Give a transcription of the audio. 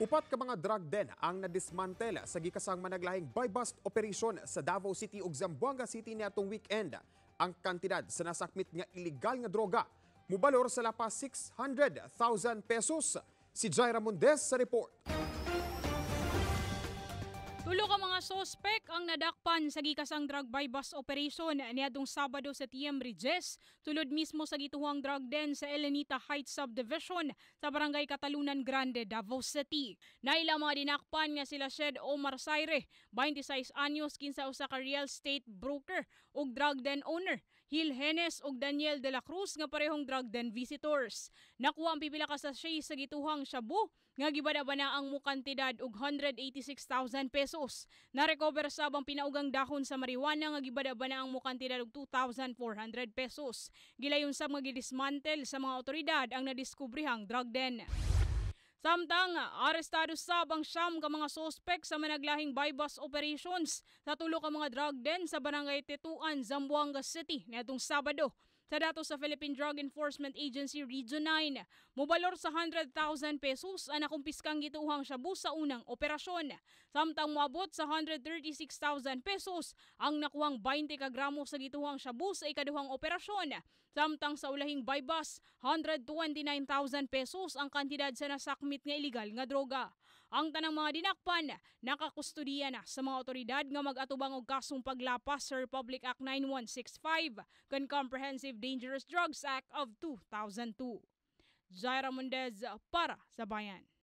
Upat ka mga drug den ang nadismantela sa gikasang managlahing buy-bust operation sa Davao City ug Zamboanga City niatong weekend. Ang kantidad sa nasakmit nga ilegal nga droga mubalor sa lapas 600,000 pesos. Si Jaira Mundes sa report ka mga sospek ang nadakpan sa gikasang drug by bus operation niadong Sabado sa TM Ridges tulod mismo sa gituhang drug den sa Elenita Heights Subdivision sa Barangay Katalunan Grande, Davao City. Naila mga dinakpan nga sila Shed Omar Saire, 26 anyos kinsa usa ka real estate broker ug drug den owner, Hil Henes ug Daniel De La Cruz nga parehong drug den visitors. Nakuha ang pipila ka sa sa gituhang Shabu nga gibadaba na ang mukantidad og 186,000 pesos Narecover sa abang pinaugang dahon sa marijuana nga gibadaba na ang mukhang tinalog 2,400 pesos. Gilayon sa mga gidismantel sa mga otoridad ang nadiskubrihang drug den. Samtang arestado sa bang siyam ka mga sospek sa managlahing bypass operations sa tulo ka mga drug den sa barangay Tetuan, Zamboanga City niadtong Sabado. Sa datos sa Philippine Drug Enforcement Agency Region 9, mubalor sa 100,000 pesos ang nakumpiskang gituhang shabu sa unang operasyon. Samtang moabot sa 136,000 pesos ang nakuhang 20 kagramo sa gituhang shabu sa ikaduhang operasyon. Samtang sa ulahing bypass, 129,000 pesos ang kantidad sa nasakmit nga iligal nga droga. Ang tanang mga dinakpan, nakakustudiya na sa mga otoridad nga mag-atubang og kasong paglapas sa Republic Act 9165 kan Comprehensive Dangerous Drugs Act of 2002. Jaira Mendez para sa Bayan.